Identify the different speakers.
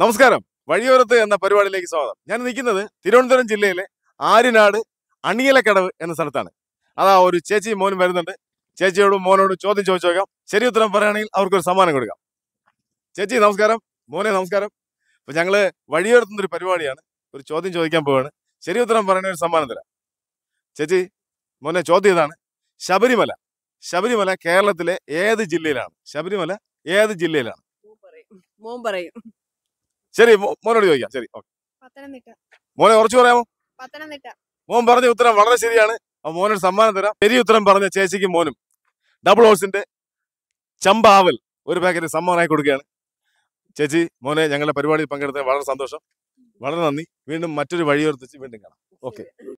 Speaker 1: നമസ്കാരം വഴിയോരത്ത് എന്ന പരിപാടിയിലേക്ക് സ്വാഗതം ഞാൻ നിൽക്കുന്നത് തിരുവനന്തപുരം ജില്ലയിലെ
Speaker 2: ആര്യനാട് അണിയലക്കടവ് എന്ന സ്ഥലത്താണ് അതാ ഒരു ചേച്ചി മോനും വരുന്നുണ്ട് ചേച്ചിയോടും മോനോടും ചോദ്യം ചോദിച്ചു നോക്കാം ശരി ഉത്തരം പറയുകയാണെങ്കിൽ അവർക്കൊരു സമ്മാനം കൊടുക്കാം ചേച്ചി നമസ്കാരം മോനെ നമസ്കാരം അപ്പൊ ഞങ്ങള് വഴിയോരത്തുനിന്ന് ഒരു പരിപാടിയാണ് ഒരു ചോദ്യം ചോദിക്കാൻ പോവാണ് ശരി ഉത്തരം പറയണ ഒരു സമ്മാനം തരാം ചേച്ചി മോനെ ചോദ്യം ഇതാണ് ശബരിമല ശബരിമല കേരളത്തിലെ ഏത് ജില്ലയിലാണ് ശബരിമല ഏത് ജില്ലയിലാണ് മോൻ പറയും ശരി മോനോട് ചോദിക്കാം ശരി മോനെ കുറച്ച് പറയാമോ മോൻ പറഞ്ഞ ഉത്തരം വളരെ ശരിയാണ് മോനൊരു സമ്മാനം തരാം ശരി ഉത്തരം പറഞ്ഞ ചേച്ചിക്കും മോനും ഡബിൾ ഹോഴ്സിന്റെ ചമ്പാവൽ ഒരു പാക്കറ്റ് സമ്മാനമായി കൊടുക്കുകയാണ് ചേച്ചി
Speaker 1: മോനെ ഞങ്ങളുടെ പരിപാടിയിൽ പങ്കെടുത്ത വളരെ സന്തോഷം വളരെ നന്ദി വീണ്ടും മറ്റൊരു വഴിയോർത്തിച്ച് വീണ്ടും കാണാം ഓക്കെ